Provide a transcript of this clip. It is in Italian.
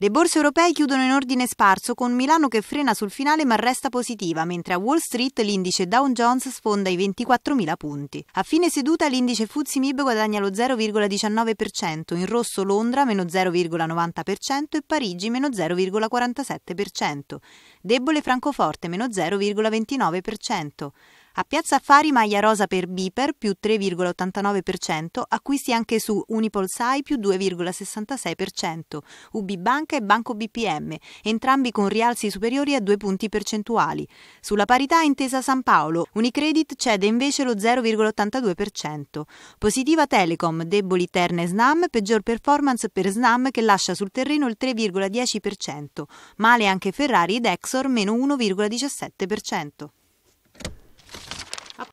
Le borse europee chiudono in ordine sparso con Milano che frena sul finale ma resta positiva, mentre a Wall Street l'indice Dow Jones sfonda i 24.000 punti. A fine seduta l'indice Fuzzi Mib guadagna lo 0,19%, in rosso Londra meno 0,90% e Parigi meno 0,47%, debole Francoforte meno 0,29%. A Piazza Affari maglia rosa per Biper più 3,89%, acquisti anche su UnipolSai più 2,66%, UB Banca e Banco BPM, entrambi con rialzi superiori a due punti percentuali. Sulla parità intesa San Paolo, Unicredit cede invece lo 0,82%. Positiva Telecom, deboli Terne e Snam, peggior performance per Snam che lascia sul terreno il 3,10%. Male anche Ferrari ed Exor, meno 1,17%.